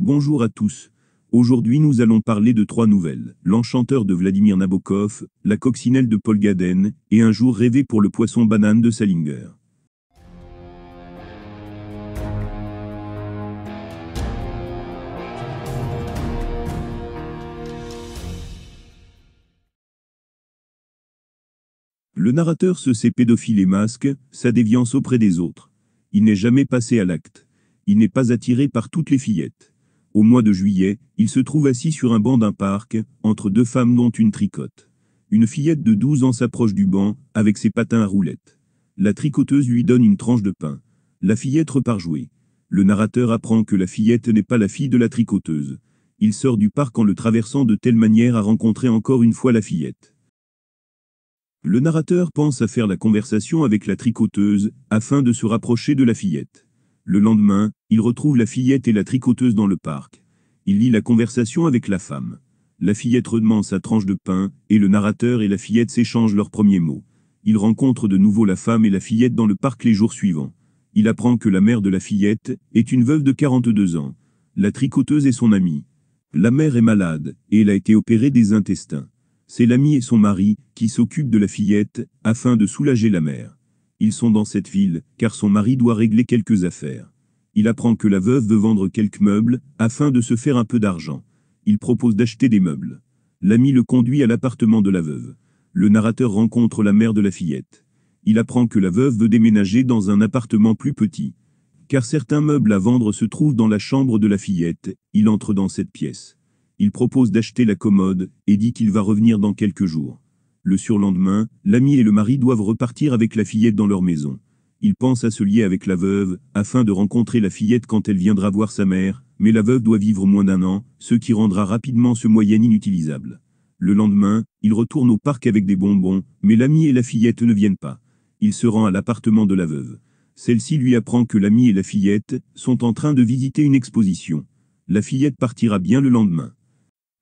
Bonjour à tous. Aujourd'hui nous allons parler de trois nouvelles. L'enchanteur de Vladimir Nabokov, la coccinelle de Paul Gaden, et un jour rêvé pour le poisson banane de Salinger. Le narrateur se sait pédophile et masque, sa déviance auprès des autres. Il n'est jamais passé à l'acte. Il n'est pas attiré par toutes les fillettes. Au mois de juillet, il se trouve assis sur un banc d'un parc, entre deux femmes dont une tricote. Une fillette de 12 ans s'approche du banc, avec ses patins à roulettes. La tricoteuse lui donne une tranche de pain. La fillette repart jouer. Le narrateur apprend que la fillette n'est pas la fille de la tricoteuse. Il sort du parc en le traversant de telle manière à rencontrer encore une fois la fillette. Le narrateur pense à faire la conversation avec la tricoteuse, afin de se rapprocher de la fillette. Le lendemain, il retrouve la fillette et la tricoteuse dans le parc. Il lit la conversation avec la femme. La fillette redemande sa tranche de pain, et le narrateur et la fillette s'échangent leurs premiers mots. Il rencontre de nouveau la femme et la fillette dans le parc les jours suivants. Il apprend que la mère de la fillette est une veuve de 42 ans. La tricoteuse est son amie. La mère est malade, et elle a été opérée des intestins. C'est l'ami et son mari qui s'occupent de la fillette, afin de soulager la mère. Ils sont dans cette ville, car son mari doit régler quelques affaires. Il apprend que la veuve veut vendre quelques meubles, afin de se faire un peu d'argent. Il propose d'acheter des meubles. L'ami le conduit à l'appartement de la veuve. Le narrateur rencontre la mère de la fillette. Il apprend que la veuve veut déménager dans un appartement plus petit. Car certains meubles à vendre se trouvent dans la chambre de la fillette, il entre dans cette pièce. Il propose d'acheter la commode, et dit qu'il va revenir dans quelques jours. Le surlendemain, l'ami et le mari doivent repartir avec la fillette dans leur maison. Ils pensent à se lier avec la veuve, afin de rencontrer la fillette quand elle viendra voir sa mère, mais la veuve doit vivre moins d'un an, ce qui rendra rapidement ce moyen inutilisable. Le lendemain, il retourne au parc avec des bonbons, mais l'ami et la fillette ne viennent pas. Il se rend à l'appartement de la veuve. Celle-ci lui apprend que l'ami et la fillette sont en train de visiter une exposition. La fillette partira bien le lendemain.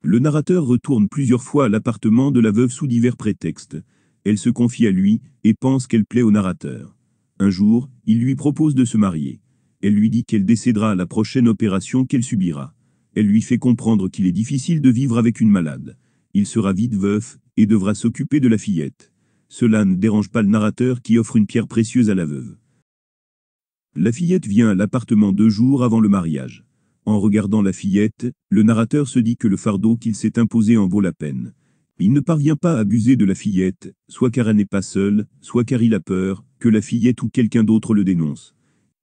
Le narrateur retourne plusieurs fois à l'appartement de la veuve sous divers prétextes. Elle se confie à lui et pense qu'elle plaît au narrateur. Un jour, il lui propose de se marier. Elle lui dit qu'elle décédera à la prochaine opération qu'elle subira. Elle lui fait comprendre qu'il est difficile de vivre avec une malade. Il sera vite veuf et devra s'occuper de la fillette. Cela ne dérange pas le narrateur qui offre une pierre précieuse à la veuve. La fillette vient à l'appartement deux jours avant le mariage. En regardant la fillette, le narrateur se dit que le fardeau qu'il s'est imposé en vaut la peine. Il ne parvient pas à abuser de la fillette, soit car elle n'est pas seule, soit car il a peur, que la fillette ou quelqu'un d'autre le dénonce.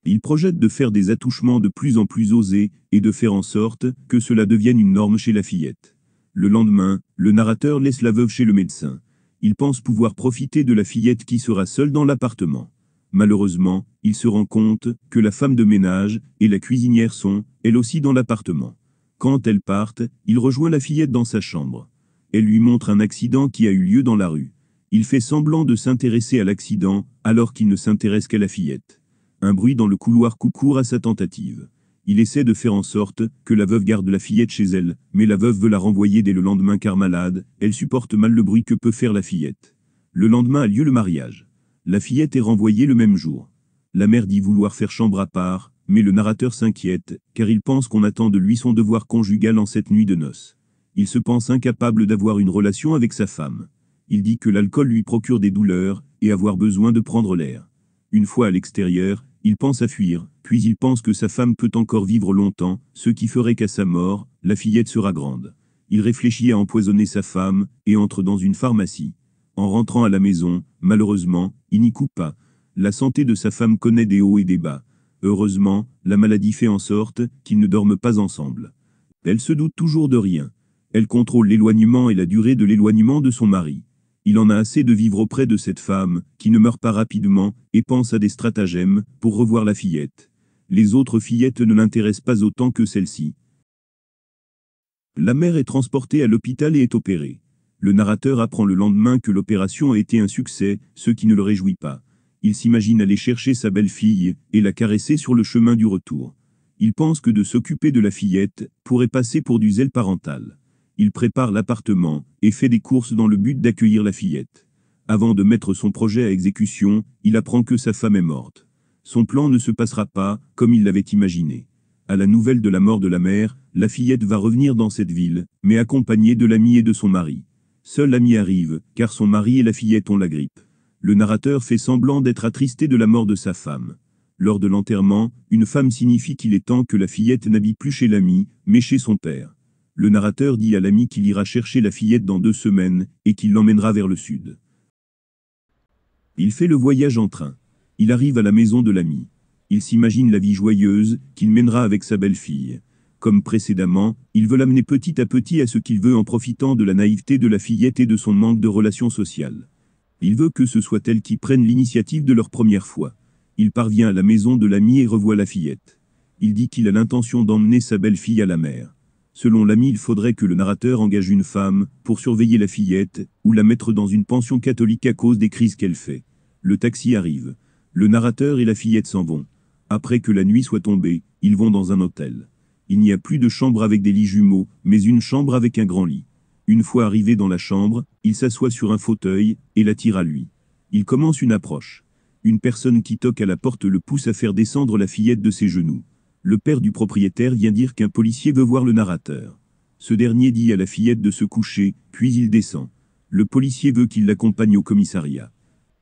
Il projette de faire des attouchements de plus en plus osés, et de faire en sorte que cela devienne une norme chez la fillette. Le lendemain, le narrateur laisse la veuve chez le médecin. Il pense pouvoir profiter de la fillette qui sera seule dans l'appartement. Malheureusement, il se rend compte que la femme de ménage et la cuisinière sont, elles aussi, dans l'appartement. Quand elles partent, il rejoint la fillette dans sa chambre. Elle lui montre un accident qui a eu lieu dans la rue. Il fait semblant de s'intéresser à l'accident, alors qu'il ne s'intéresse qu'à la fillette. Un bruit dans le couloir court à sa tentative. Il essaie de faire en sorte que la veuve garde la fillette chez elle, mais la veuve veut la renvoyer dès le lendemain car malade, elle supporte mal le bruit que peut faire la fillette. Le lendemain a lieu le mariage. La fillette est renvoyée le même jour. La mère dit vouloir faire chambre à part, mais le narrateur s'inquiète, car il pense qu'on attend de lui son devoir conjugal en cette nuit de noces. Il se pense incapable d'avoir une relation avec sa femme. Il dit que l'alcool lui procure des douleurs, et avoir besoin de prendre l'air. Une fois à l'extérieur, il pense à fuir, puis il pense que sa femme peut encore vivre longtemps, ce qui ferait qu'à sa mort, la fillette sera grande. Il réfléchit à empoisonner sa femme, et entre dans une pharmacie. En rentrant à la maison, malheureusement, il n'y coupe pas. La santé de sa femme connaît des hauts et des bas. Heureusement, la maladie fait en sorte qu'ils ne dorment pas ensemble. Elle se doute toujours de rien. Elle contrôle l'éloignement et la durée de l'éloignement de son mari. Il en a assez de vivre auprès de cette femme, qui ne meurt pas rapidement, et pense à des stratagèmes pour revoir la fillette. Les autres fillettes ne l'intéressent pas autant que celle-ci. La mère est transportée à l'hôpital et est opérée. Le narrateur apprend le lendemain que l'opération a été un succès, ce qui ne le réjouit pas. Il s'imagine aller chercher sa belle-fille et la caresser sur le chemin du retour. Il pense que de s'occuper de la fillette pourrait passer pour du zèle parental. Il prépare l'appartement et fait des courses dans le but d'accueillir la fillette. Avant de mettre son projet à exécution, il apprend que sa femme est morte. Son plan ne se passera pas comme il l'avait imaginé. À la nouvelle de la mort de la mère, la fillette va revenir dans cette ville, mais accompagnée de l'ami et de son mari. Seul l'ami arrive, car son mari et la fillette ont la grippe. Le narrateur fait semblant d'être attristé de la mort de sa femme. Lors de l'enterrement, une femme signifie qu'il est temps que la fillette n'habite plus chez l'ami, mais chez son père. Le narrateur dit à l'ami qu'il ira chercher la fillette dans deux semaines, et qu'il l'emmènera vers le sud. Il fait le voyage en train. Il arrive à la maison de l'ami. Il s'imagine la vie joyeuse qu'il mènera avec sa belle-fille. Comme précédemment, il veut l'amener petit à petit à ce qu'il veut en profitant de la naïveté de la fillette et de son manque de relations sociales. Il veut que ce soit elle qui prenne l'initiative de leur première fois. Il parvient à la maison de l'ami et revoit la fillette. Il dit qu'il a l'intention d'emmener sa belle-fille à la mer. Selon l'ami, il faudrait que le narrateur engage une femme pour surveiller la fillette ou la mettre dans une pension catholique à cause des crises qu'elle fait. Le taxi arrive. Le narrateur et la fillette s'en vont. Après que la nuit soit tombée, ils vont dans un hôtel il n'y a plus de chambre avec des lits jumeaux, mais une chambre avec un grand lit. Une fois arrivé dans la chambre, il s'assoit sur un fauteuil, et l'attire à lui. Il commence une approche. Une personne qui toque à la porte le pousse à faire descendre la fillette de ses genoux. Le père du propriétaire vient dire qu'un policier veut voir le narrateur. Ce dernier dit à la fillette de se coucher, puis il descend. Le policier veut qu'il l'accompagne au commissariat.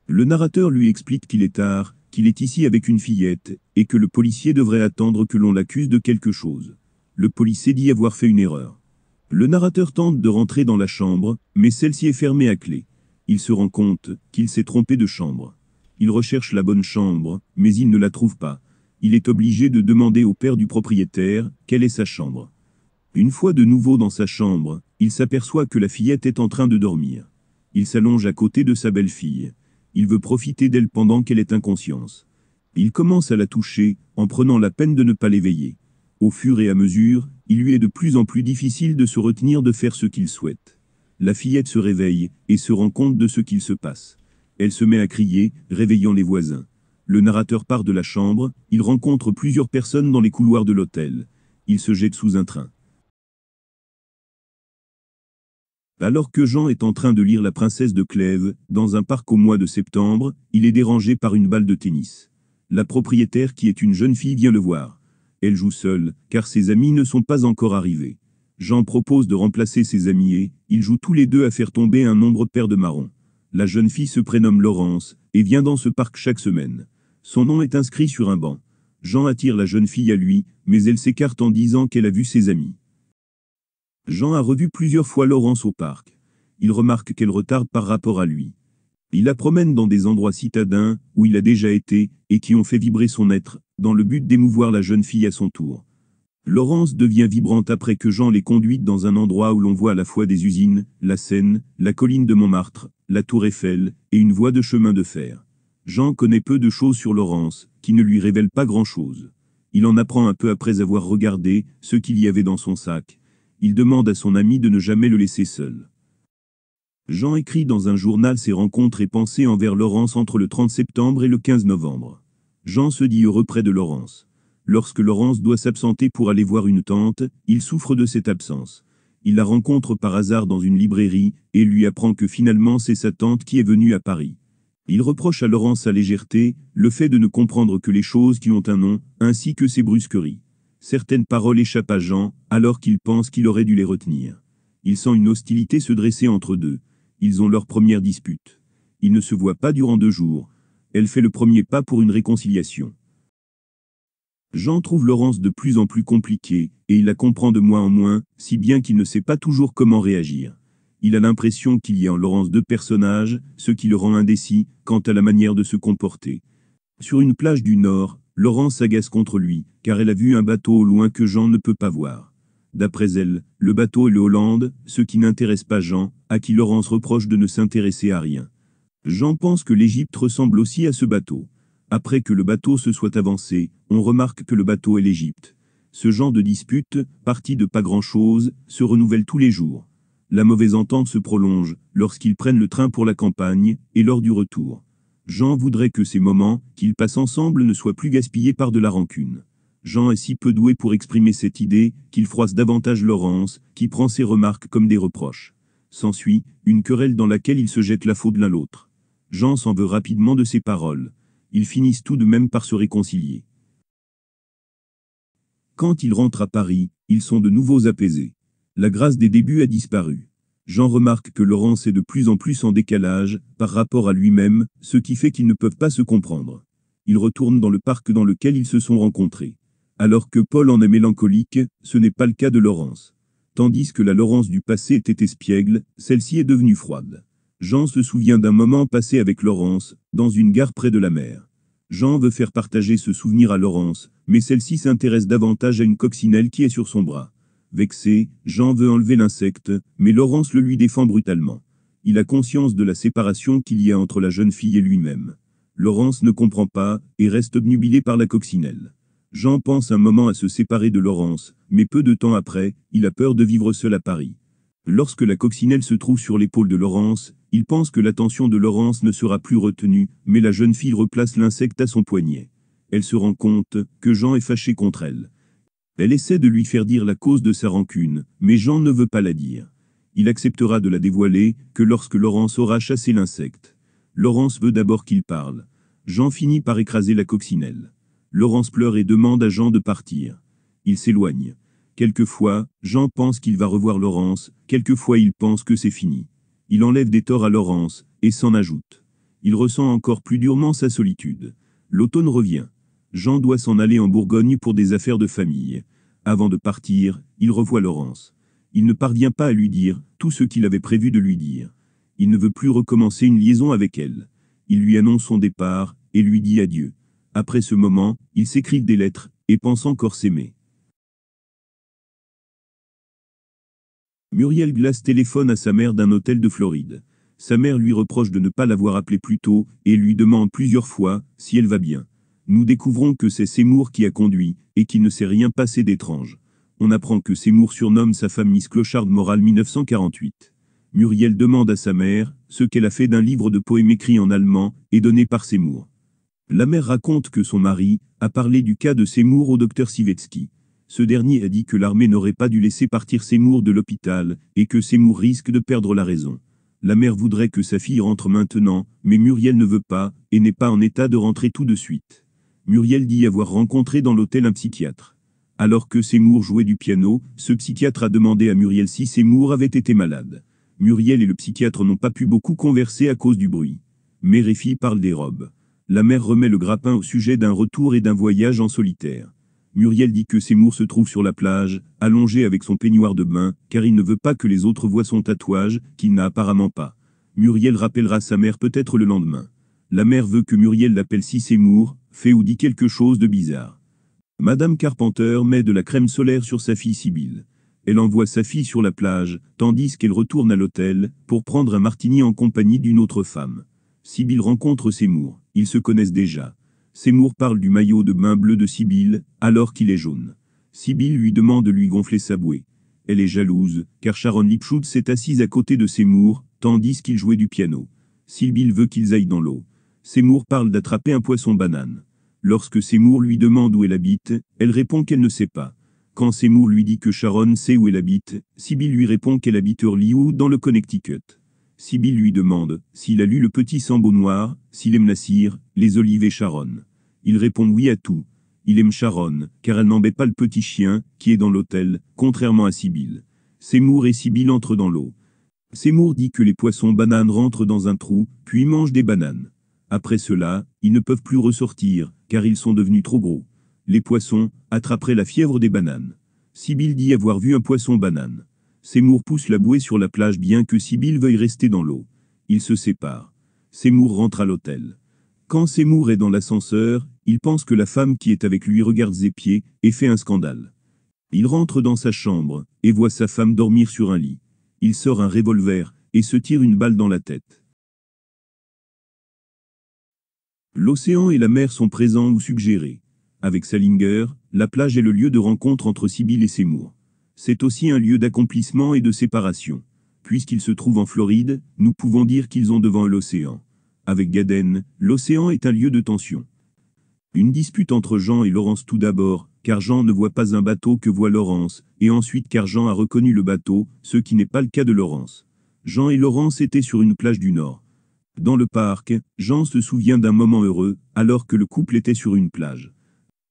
Le narrateur lui explique qu'il est tard, qu'il est ici avec une fillette, et que le policier devrait attendre que l'on l'accuse de quelque chose. Le policier dit avoir fait une erreur. Le narrateur tente de rentrer dans la chambre, mais celle-ci est fermée à clé. Il se rend compte qu'il s'est trompé de chambre. Il recherche la bonne chambre, mais il ne la trouve pas. Il est obligé de demander au père du propriétaire quelle est sa chambre. Une fois de nouveau dans sa chambre, il s'aperçoit que la fillette est en train de dormir. Il s'allonge à côté de sa belle-fille. Il veut profiter d'elle pendant qu'elle est inconsciente. Il commence à la toucher, en prenant la peine de ne pas l'éveiller. Au fur et à mesure, il lui est de plus en plus difficile de se retenir de faire ce qu'il souhaite. La fillette se réveille, et se rend compte de ce qu'il se passe. Elle se met à crier, réveillant les voisins. Le narrateur part de la chambre, il rencontre plusieurs personnes dans les couloirs de l'hôtel. Il se jette sous un train. Alors que Jean est en train de lire La princesse de Clèves, dans un parc au mois de septembre, il est dérangé par une balle de tennis. La propriétaire qui est une jeune fille vient le voir. Elle joue seule, car ses amis ne sont pas encore arrivés. Jean propose de remplacer ses amis et, ils jouent tous les deux à faire tomber un nombre pair de marrons. La jeune fille se prénomme Laurence, et vient dans ce parc chaque semaine. Son nom est inscrit sur un banc. Jean attire la jeune fille à lui, mais elle s'écarte en disant qu'elle a vu ses amis. Jean a revu plusieurs fois Laurence au parc. Il remarque qu'elle retarde par rapport à lui. Il la promène dans des endroits citadins, où il a déjà été, et qui ont fait vibrer son être, dans le but d'émouvoir la jeune fille à son tour. Laurence devient vibrante après que Jean les conduite dans un endroit où l'on voit à la fois des usines, la Seine, la colline de Montmartre, la tour Eiffel, et une voie de chemin de fer. Jean connaît peu de choses sur Laurence, qui ne lui révèle pas grand-chose. Il en apprend un peu après avoir regardé ce qu'il y avait dans son sac, il demande à son ami de ne jamais le laisser seul. Jean écrit dans un journal ses rencontres et pensées envers Laurence entre le 30 septembre et le 15 novembre. Jean se dit heureux près de Laurence. Lorsque Laurence doit s'absenter pour aller voir une tante, il souffre de cette absence. Il la rencontre par hasard dans une librairie, et lui apprend que finalement c'est sa tante qui est venue à Paris. Il reproche à Laurence sa légèreté, le fait de ne comprendre que les choses qui ont un nom, ainsi que ses brusqueries. Certaines paroles échappent à Jean, alors qu'il pense qu'il aurait dû les retenir. Il sent une hostilité se dresser entre deux. Ils ont leur première dispute. Ils ne se voient pas durant deux jours. Elle fait le premier pas pour une réconciliation. Jean trouve Laurence de plus en plus compliquée, et il la comprend de moins en moins, si bien qu'il ne sait pas toujours comment réagir. Il a l'impression qu'il y a en Laurence deux personnages, ce qui le rend indécis quant à la manière de se comporter. Sur une plage du Nord, Laurence s'agace contre lui, car elle a vu un bateau au loin que Jean ne peut pas voir. D'après elle, le bateau est le Hollande, ce qui n'intéresse pas Jean, à qui Laurence reproche de ne s'intéresser à rien. Jean pense que l'Égypte ressemble aussi à ce bateau. Après que le bateau se soit avancé, on remarque que le bateau est l'Égypte. Ce genre de dispute, partie de pas grand-chose, se renouvelle tous les jours. La mauvaise entente se prolonge, lorsqu'ils prennent le train pour la campagne, et lors du retour. Jean voudrait que ces moments qu'ils passent ensemble ne soient plus gaspillés par de la rancune. Jean est si peu doué pour exprimer cette idée qu'il froisse davantage Laurence, qui prend ses remarques comme des reproches. S'ensuit une querelle dans laquelle ils se jettent la faute l'un l'autre. Jean s'en veut rapidement de ses paroles. Ils finissent tout de même par se réconcilier. Quand ils rentrent à Paris, ils sont de nouveau apaisés. La grâce des débuts a disparu. Jean remarque que Laurence est de plus en plus en décalage par rapport à lui-même, ce qui fait qu'ils ne peuvent pas se comprendre. Ils retournent dans le parc dans lequel ils se sont rencontrés. Alors que Paul en est mélancolique, ce n'est pas le cas de Laurence. Tandis que la Laurence du passé était espiègle, celle-ci est devenue froide. Jean se souvient d'un moment passé avec Laurence, dans une gare près de la mer. Jean veut faire partager ce souvenir à Laurence, mais celle-ci s'intéresse davantage à une coccinelle qui est sur son bras. Vexé, Jean veut enlever l'insecte, mais Laurence le lui défend brutalement. Il a conscience de la séparation qu'il y a entre la jeune fille et lui-même. Laurence ne comprend pas, et reste obnubilé par la coccinelle. Jean pense un moment à se séparer de Laurence, mais peu de temps après, il a peur de vivre seul à Paris. Lorsque la coccinelle se trouve sur l'épaule de Laurence, il pense que l'attention de Laurence ne sera plus retenue, mais la jeune fille replace l'insecte à son poignet. Elle se rend compte que Jean est fâché contre elle. Elle essaie de lui faire dire la cause de sa rancune, mais Jean ne veut pas la dire. Il acceptera de la dévoiler que lorsque Laurence aura chassé l'insecte. Laurence veut d'abord qu'il parle. Jean finit par écraser la coccinelle. Laurence pleure et demande à Jean de partir. Il s'éloigne. Quelquefois, Jean pense qu'il va revoir Laurence, quelquefois il pense que c'est fini. Il enlève des torts à Laurence, et s'en ajoute. Il ressent encore plus durement sa solitude. L'automne revient. Jean doit s'en aller en Bourgogne pour des affaires de famille. Avant de partir, il revoit Laurence. Il ne parvient pas à lui dire tout ce qu'il avait prévu de lui dire. Il ne veut plus recommencer une liaison avec elle. Il lui annonce son départ et lui dit adieu. Après ce moment, ils s'écrivent des lettres et pensent encore s'aimer. Muriel Glass téléphone à sa mère d'un hôtel de Floride. Sa mère lui reproche de ne pas l'avoir appelée plus tôt et lui demande plusieurs fois si elle va bien nous découvrons que c'est Seymour qui a conduit, et qu'il ne s'est rien passé d'étrange. On apprend que Seymour surnomme sa femme Miss Clochard Moral 1948. Muriel demande à sa mère ce qu'elle a fait d'un livre de poèmes écrit en allemand et donné par Seymour. La mère raconte que son mari a parlé du cas de Seymour au docteur Sivetsky. Ce dernier a dit que l'armée n'aurait pas dû laisser partir Seymour de l'hôpital et que Seymour risque de perdre la raison. La mère voudrait que sa fille rentre maintenant, mais Muriel ne veut pas et n'est pas en état de rentrer tout de suite. Muriel dit avoir rencontré dans l'hôtel un psychiatre. Alors que Seymour jouait du piano, ce psychiatre a demandé à Muriel si Seymour avait été malade. Muriel et le psychiatre n'ont pas pu beaucoup converser à cause du bruit. Mère parle des robes. La mère remet le grappin au sujet d'un retour et d'un voyage en solitaire. Muriel dit que Seymour se trouve sur la plage, allongé avec son peignoir de bain, car il ne veut pas que les autres voient son tatouage, qu'il n'a apparemment pas. Muriel rappellera sa mère peut-être le lendemain. La mère veut que Muriel l'appelle si Seymour, fait ou dit quelque chose de bizarre. Madame Carpenter met de la crème solaire sur sa fille Sibyl. Elle envoie sa fille sur la plage, tandis qu'elle retourne à l'hôtel, pour prendre un martini en compagnie d'une autre femme. Sibyl rencontre Seymour, ils se connaissent déjà. Seymour parle du maillot de bain bleu de Sibyl alors qu'il est jaune. Sibyl lui demande de lui gonfler sa bouée. Elle est jalouse, car Sharon Lipschutz s'est assise à côté de Seymour, tandis qu'il jouait du piano. Sibyl veut qu'ils aillent dans l'eau. Seymour parle d'attraper un poisson banane. Lorsque Seymour lui demande où elle habite, elle répond qu'elle ne sait pas. Quand Seymour lui dit que Sharon sait où elle habite, Sibyl lui répond qu'elle habite ou dans le Connecticut. Sibyl lui demande s'il a lu Le Petit Sambo Noir, s'il aime la cire, les olives et Sharon. Il répond oui à tout. Il aime Sharon, car elle n'embête pas le petit chien, qui est dans l'hôtel, contrairement à Sibyl. Seymour et Sibyl entrent dans l'eau. Seymour dit que les poissons bananes rentrent dans un trou, puis mangent des bananes. Après cela, ils ne peuvent plus ressortir, car ils sont devenus trop gros. Les poissons attraperaient la fièvre des bananes. Sibyl dit avoir vu un poisson banane. Seymour pousse la bouée sur la plage bien que Sibyl veuille rester dans l'eau. Ils se séparent. Seymour rentre à l'hôtel. Quand Seymour est dans l'ascenseur, il pense que la femme qui est avec lui regarde ses pieds et fait un scandale. Il rentre dans sa chambre et voit sa femme dormir sur un lit. Il sort un revolver et se tire une balle dans la tête. L'océan et la mer sont présents ou suggérés. Avec Salinger, la plage est le lieu de rencontre entre Sibyl et Seymour. C'est aussi un lieu d'accomplissement et de séparation. Puisqu'ils se trouvent en Floride, nous pouvons dire qu'ils ont devant l'océan. Avec Gaden, l'océan est un lieu de tension. Une dispute entre Jean et Laurence tout d'abord, car Jean ne voit pas un bateau que voit Laurence, et ensuite car Jean a reconnu le bateau, ce qui n'est pas le cas de Laurence. Jean et Laurence étaient sur une plage du Nord. Dans le parc, Jean se souvient d'un moment heureux, alors que le couple était sur une plage.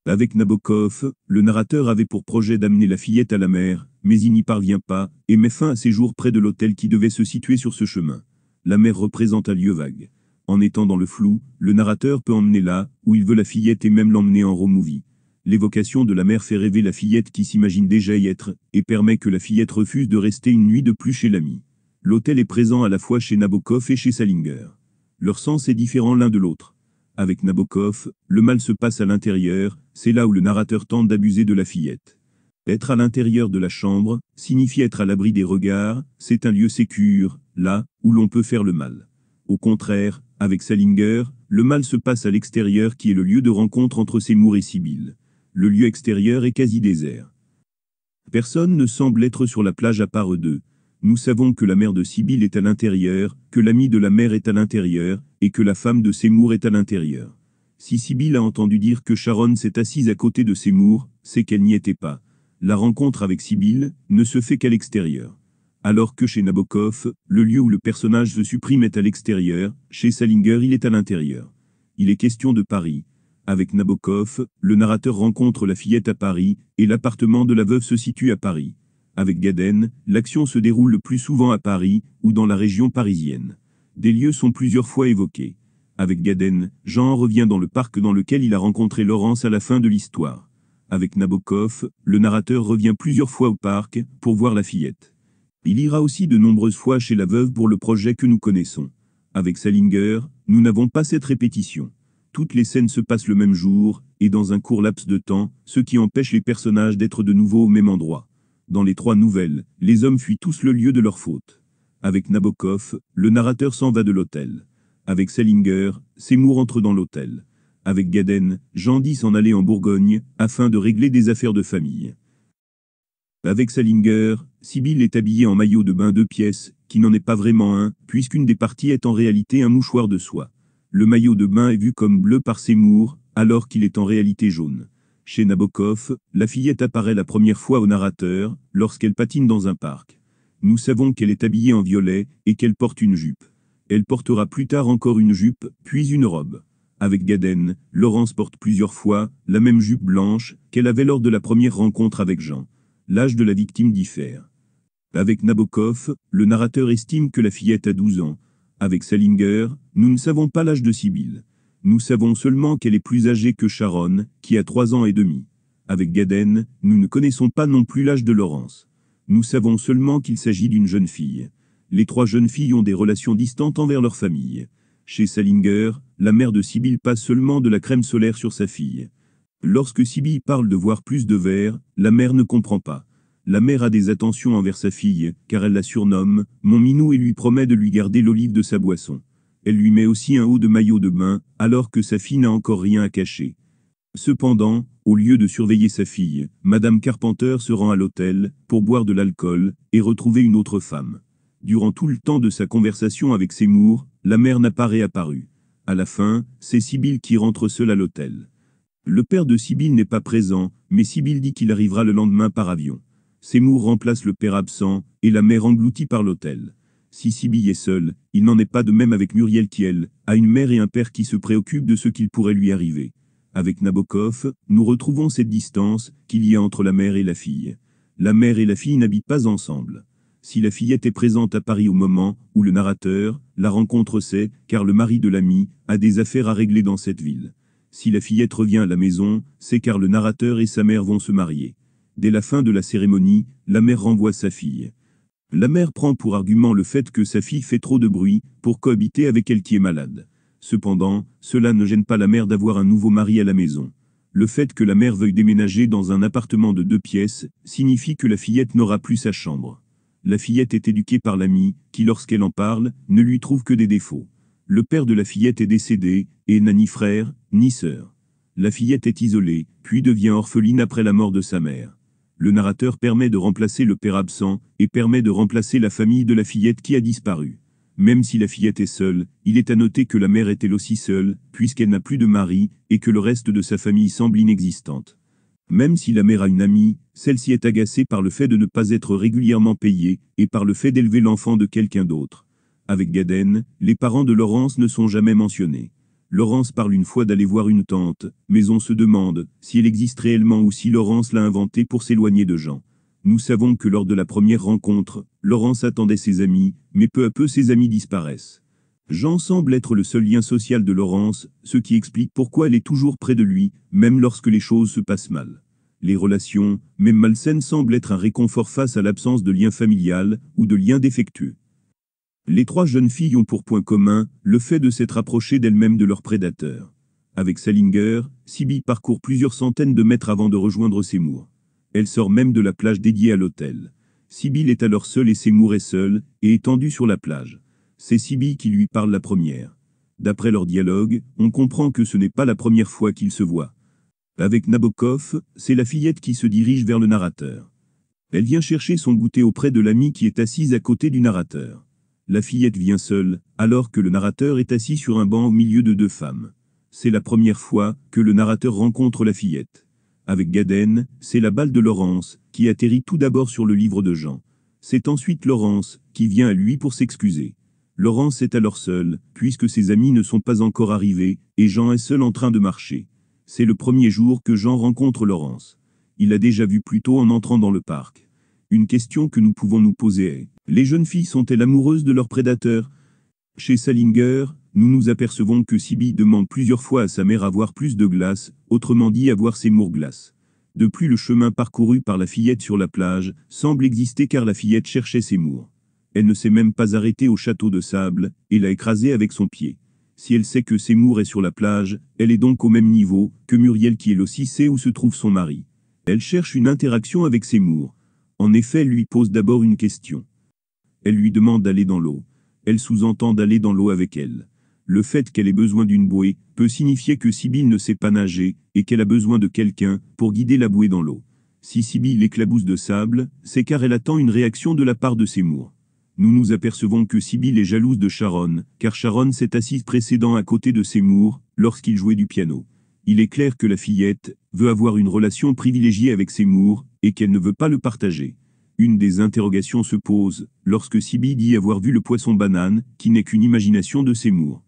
Avec Nabokov, le narrateur avait pour projet d'amener la fillette à la mer, mais il n'y parvient pas, et met fin à ses jours près de l'hôtel qui devait se situer sur ce chemin. La mer représente un lieu vague. En étant dans le flou, le narrateur peut emmener là, où il veut la fillette et même l'emmener en romovie. L'évocation de la mer fait rêver la fillette qui s'imagine déjà y être, et permet que la fillette refuse de rester une nuit de plus chez l'ami. L'hôtel est présent à la fois chez Nabokov et chez Salinger. Leur sens est différent l'un de l'autre. Avec Nabokov, le mal se passe à l'intérieur, c'est là où le narrateur tente d'abuser de la fillette. Être à l'intérieur de la chambre signifie être à l'abri des regards, c'est un lieu sécur là où l'on peut faire le mal. Au contraire, avec Salinger, le mal se passe à l'extérieur qui est le lieu de rencontre entre Seymour et Sibylle. Le lieu extérieur est quasi désert. Personne ne semble être sur la plage à part eux deux. Nous savons que la mère de Sibylle est à l'intérieur, que l'ami de la mère est à l'intérieur, et que la femme de Seymour est à l'intérieur. Si Sibylle a entendu dire que Sharon s'est assise à côté de Seymour, c'est qu'elle n'y était pas. La rencontre avec Sibylle ne se fait qu'à l'extérieur. Alors que chez Nabokov, le lieu où le personnage se supprime est à l'extérieur, chez Salinger il est à l'intérieur. Il est question de Paris. Avec Nabokov, le narrateur rencontre la fillette à Paris, et l'appartement de la veuve se situe à Paris. Avec Gaden, l'action se déroule le plus souvent à Paris ou dans la région parisienne. Des lieux sont plusieurs fois évoqués. Avec Gaden, Jean revient dans le parc dans lequel il a rencontré Laurence à la fin de l'histoire. Avec Nabokov, le narrateur revient plusieurs fois au parc pour voir la fillette. Il ira aussi de nombreuses fois chez la veuve pour le projet que nous connaissons. Avec Salinger, nous n'avons pas cette répétition. Toutes les scènes se passent le même jour, et dans un court laps de temps, ce qui empêche les personnages d'être de nouveau au même endroit. Dans les trois nouvelles, les hommes fuient tous le lieu de leur faute. Avec Nabokov, le narrateur s'en va de l'hôtel. Avec Salinger, Seymour entre dans l'hôtel. Avec Gaden, Jean dit s'en aller en Bourgogne, afin de régler des affaires de famille. Avec Salinger, Sibyl est habillée en maillot de bain deux pièces, qui n'en est pas vraiment un, puisqu'une des parties est en réalité un mouchoir de soie. Le maillot de bain est vu comme bleu par Seymour, alors qu'il est en réalité jaune. Chez Nabokov, la fillette apparaît la première fois au narrateur, lorsqu'elle patine dans un parc. Nous savons qu'elle est habillée en violet, et qu'elle porte une jupe. Elle portera plus tard encore une jupe, puis une robe. Avec Gaden, Laurence porte plusieurs fois la même jupe blanche qu'elle avait lors de la première rencontre avec Jean. L'âge de la victime diffère. Avec Nabokov, le narrateur estime que la fillette a 12 ans. Avec Salinger, nous ne savons pas l'âge de Sibyl. Nous savons seulement qu'elle est plus âgée que Sharon, qui a trois ans et demi. Avec Gaden, nous ne connaissons pas non plus l'âge de Laurence. Nous savons seulement qu'il s'agit d'une jeune fille. Les trois jeunes filles ont des relations distantes envers leur famille. Chez Salinger, la mère de Sibyl passe seulement de la crème solaire sur sa fille. Lorsque Sibyl parle de voir plus de verre, la mère ne comprend pas. La mère a des attentions envers sa fille, car elle la surnomme « mon minou » et lui promet de lui garder l'olive de sa boisson. Elle lui met aussi un haut de maillot de bain, alors que sa fille n'a encore rien à cacher. Cependant, au lieu de surveiller sa fille, Madame Carpenter se rend à l'hôtel, pour boire de l'alcool, et retrouver une autre femme. Durant tout le temps de sa conversation avec Seymour, la mère n'a pas réapparu. À la fin, c'est Sibyl qui rentre seule à l'hôtel. Le père de Sibyl n'est pas présent, mais Sibyl dit qu'il arrivera le lendemain par avion. Seymour remplace le père absent, et la mère engloutie par l'hôtel. Si Sibyl est seule, il n'en est pas de même avec Muriel Kiel, à a une mère et un père qui se préoccupent de ce qu'il pourrait lui arriver. Avec Nabokov, nous retrouvons cette distance qu'il y a entre la mère et la fille. La mère et la fille n'habitent pas ensemble. Si la fillette est présente à Paris au moment où le narrateur la rencontre c'est car le mari de l'ami a des affaires à régler dans cette ville. Si la fillette revient à la maison, c'est car le narrateur et sa mère vont se marier. Dès la fin de la cérémonie, la mère renvoie sa fille. La mère prend pour argument le fait que sa fille fait trop de bruit pour cohabiter avec elle qui est malade. Cependant, cela ne gêne pas la mère d'avoir un nouveau mari à la maison. Le fait que la mère veuille déménager dans un appartement de deux pièces signifie que la fillette n'aura plus sa chambre. La fillette est éduquée par l'ami, qui lorsqu'elle en parle, ne lui trouve que des défauts. Le père de la fillette est décédé, et n'a ni frère, ni sœur. La fillette est isolée, puis devient orpheline après la mort de sa mère le narrateur permet de remplacer le père absent et permet de remplacer la famille de la fillette qui a disparu. Même si la fillette est seule, il est à noter que la mère est elle aussi seule, puisqu'elle n'a plus de mari, et que le reste de sa famille semble inexistante. Même si la mère a une amie, celle-ci est agacée par le fait de ne pas être régulièrement payée, et par le fait d'élever l'enfant de quelqu'un d'autre. Avec Gaden, les parents de Laurence ne sont jamais mentionnés. Laurence parle une fois d'aller voir une tante, mais on se demande si elle existe réellement ou si Laurence l'a inventée pour s'éloigner de Jean. Nous savons que lors de la première rencontre, Laurence attendait ses amis, mais peu à peu ses amis disparaissent. Jean semble être le seul lien social de Laurence, ce qui explique pourquoi elle est toujours près de lui, même lorsque les choses se passent mal. Les relations, même malsaines, semblent être un réconfort face à l'absence de liens familial ou de liens défectueux. Les trois jeunes filles ont pour point commun le fait de s'être approchées d'elles-mêmes de leur prédateur. Avec Salinger, Siby parcourt plusieurs centaines de mètres avant de rejoindre Seymour. Elle sort même de la plage dédiée à l'hôtel. Sibyl est alors seule et Seymour est seul, et étendue sur la plage. C'est Siby qui lui parle la première. D'après leur dialogue, on comprend que ce n'est pas la première fois qu'ils se voient. Avec Nabokov, c'est la fillette qui se dirige vers le narrateur. Elle vient chercher son goûter auprès de l'ami qui est assise à côté du narrateur. La fillette vient seule, alors que le narrateur est assis sur un banc au milieu de deux femmes. C'est la première fois que le narrateur rencontre la fillette. Avec Gaden, c'est la balle de Laurence, qui atterrit tout d'abord sur le livre de Jean. C'est ensuite Laurence, qui vient à lui pour s'excuser. Laurence est alors seule, puisque ses amis ne sont pas encore arrivés, et Jean est seul en train de marcher. C'est le premier jour que Jean rencontre Laurence. Il l'a déjà vu plus tôt en entrant dans le parc. Une question que nous pouvons nous poser est, les jeunes filles sont-elles amoureuses de leurs prédateurs Chez Salinger, nous nous apercevons que Siby demande plusieurs fois à sa mère avoir plus de glace, autrement dit avoir ses glaces. De plus le chemin parcouru par la fillette sur la plage semble exister car la fillette cherchait ses Elle ne s'est même pas arrêtée au château de sable et l'a écrasé avec son pied. Si elle sait que Seymour est sur la plage, elle est donc au même niveau que Muriel qui elle aussi sait où se trouve son mari. Elle cherche une interaction avec Seymour. En effet, elle lui pose d'abord une question. Elle lui demande d'aller dans l'eau. Elle sous-entend d'aller dans l'eau avec elle. Le fait qu'elle ait besoin d'une bouée peut signifier que Sibyl ne sait pas nager et qu'elle a besoin de quelqu'un pour guider la bouée dans l'eau. Si Sibyl éclabousse de sable, c'est car elle attend une réaction de la part de Seymour. Nous nous apercevons que Sibyl est jalouse de Sharon, car Sharon s'est assise précédent à côté de Seymour lorsqu'il jouait du piano. Il est clair que la fillette veut avoir une relation privilégiée avec Seymour et qu'elle ne veut pas le partager. Une des interrogations se pose, lorsque Sibi dit avoir vu le poisson banane, qui n'est qu'une imagination de Seymour.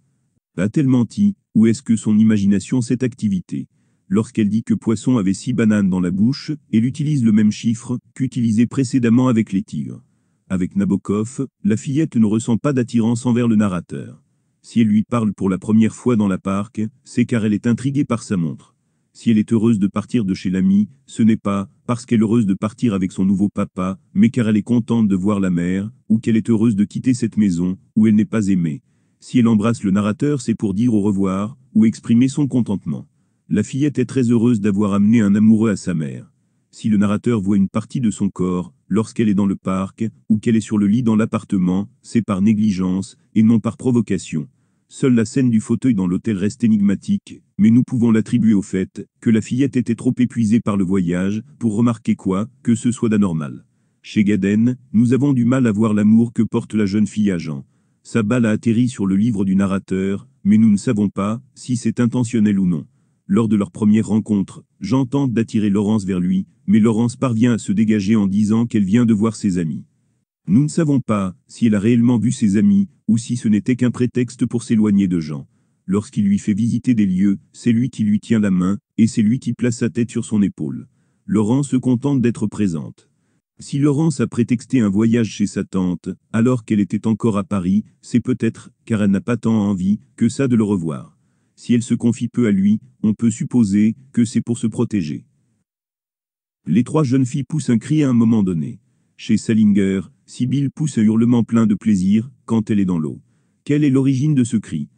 A-t-elle menti, ou est-ce que son imagination s'est activité Lorsqu'elle dit que poisson avait six bananes dans la bouche, elle utilise le même chiffre qu'utilisé précédemment avec les tigres. Avec Nabokov, la fillette ne ressent pas d'attirance envers le narrateur. Si elle lui parle pour la première fois dans la parc, c'est car elle est intriguée par sa montre. Si elle est heureuse de partir de chez l'ami, ce n'est pas parce qu'elle est heureuse de partir avec son nouveau papa, mais car elle est contente de voir la mère, ou qu'elle est heureuse de quitter cette maison, où elle n'est pas aimée. Si elle embrasse le narrateur, c'est pour dire au revoir, ou exprimer son contentement. La fillette est très heureuse d'avoir amené un amoureux à sa mère. Si le narrateur voit une partie de son corps, lorsqu'elle est dans le parc, ou qu'elle est sur le lit dans l'appartement, c'est par négligence, et non par provocation. Seule la scène du fauteuil dans l'hôtel reste énigmatique, mais nous pouvons l'attribuer au fait que la fillette était trop épuisée par le voyage pour remarquer quoi que ce soit d'anormal. Chez Gaden, nous avons du mal à voir l'amour que porte la jeune fille à Jean. Sa balle a atterri sur le livre du narrateur, mais nous ne savons pas si c'est intentionnel ou non. Lors de leur première rencontre, Jean tente d'attirer Laurence vers lui, mais Laurence parvient à se dégager en disant qu'elle vient de voir ses amis. Nous ne savons pas si elle a réellement vu ses amis, ou si ce n'était qu'un prétexte pour s'éloigner de Jean. Lorsqu'il lui fait visiter des lieux, c'est lui qui lui tient la main, et c'est lui qui place sa tête sur son épaule. Laurent se contente d'être présente. Si Laurence a prétexté un voyage chez sa tante, alors qu'elle était encore à Paris, c'est peut-être, car elle n'a pas tant envie que ça de le revoir. Si elle se confie peu à lui, on peut supposer que c'est pour se protéger. Les trois jeunes filles poussent un cri à un moment donné. Chez Salinger, Sibyl pousse un hurlement plein de plaisir, quand elle est dans l'eau. Quelle est l'origine de ce cri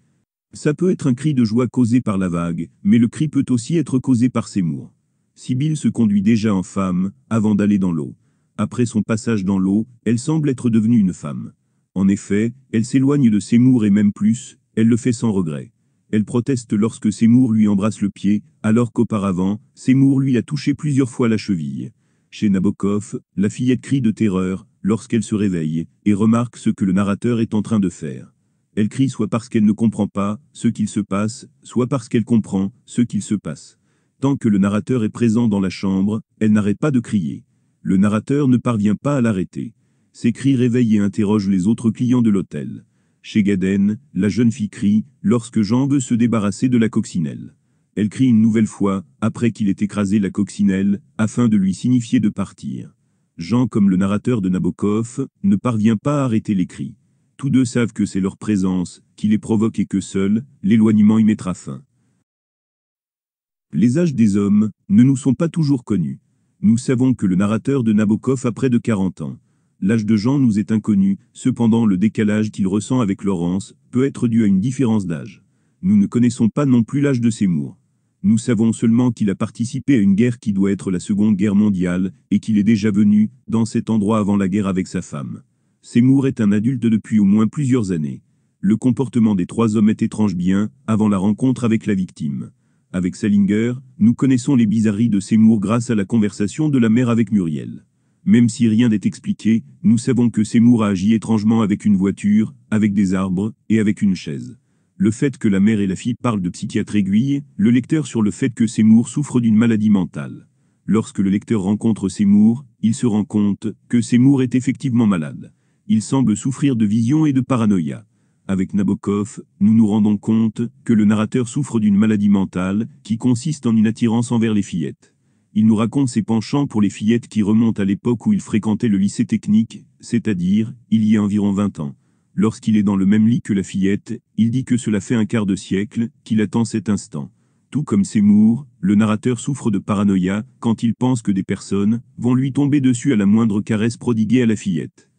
Ça peut être un cri de joie causé par la vague, mais le cri peut aussi être causé par Seymour. Sibyl se conduit déjà en femme, avant d'aller dans l'eau. Après son passage dans l'eau, elle semble être devenue une femme. En effet, elle s'éloigne de Seymour et même plus, elle le fait sans regret. Elle proteste lorsque Seymour lui embrasse le pied, alors qu'auparavant, Seymour lui a touché plusieurs fois la cheville. Chez Nabokov, la fillette crie de terreur, lorsqu'elle se réveille, et remarque ce que le narrateur est en train de faire. Elle crie soit parce qu'elle ne comprend pas ce qu'il se passe, soit parce qu'elle comprend ce qu'il se passe. Tant que le narrateur est présent dans la chambre, elle n'arrête pas de crier. Le narrateur ne parvient pas à l'arrêter. Ses cris réveillent et interrogent les autres clients de l'hôtel. Chez Gaden, la jeune fille crie lorsque Jean veut se débarrasser de la coccinelle. Elle crie une nouvelle fois, après qu'il ait écrasé la coccinelle, afin de lui signifier de partir. Jean comme le narrateur de Nabokov, ne parvient pas à arrêter les cris. Tous deux savent que c'est leur présence, qui les provoque et que seul, l'éloignement y mettra fin. Les âges des hommes ne nous sont pas toujours connus. Nous savons que le narrateur de Nabokov a près de 40 ans. L'âge de Jean nous est inconnu, cependant le décalage qu'il ressent avec Laurence peut être dû à une différence d'âge. Nous ne connaissons pas non plus l'âge de Seymour. Nous savons seulement qu'il a participé à une guerre qui doit être la Seconde Guerre mondiale, et qu'il est déjà venu, dans cet endroit avant la guerre avec sa femme. Seymour est un adulte depuis au moins plusieurs années. Le comportement des trois hommes est étrange bien, avant la rencontre avec la victime. Avec Salinger, nous connaissons les bizarreries de Seymour grâce à la conversation de la mère avec Muriel. Même si rien n'est expliqué, nous savons que Seymour a agi étrangement avec une voiture, avec des arbres, et avec une chaise le fait que la mère et la fille parlent de psychiatre aiguille, le lecteur sur le fait que Seymour souffre d'une maladie mentale. Lorsque le lecteur rencontre Seymour, il se rend compte que Seymour est effectivement malade. Il semble souffrir de vision et de paranoïa. Avec Nabokov, nous nous rendons compte que le narrateur souffre d'une maladie mentale qui consiste en une attirance envers les fillettes. Il nous raconte ses penchants pour les fillettes qui remontent à l'époque où il fréquentait le lycée technique, c'est-à-dire, il y a environ 20 ans. Lorsqu'il est dans le même lit que la fillette, il dit que cela fait un quart de siècle qu'il attend cet instant. Tout comme Seymour, le narrateur souffre de paranoïa quand il pense que des personnes vont lui tomber dessus à la moindre caresse prodiguée à la fillette.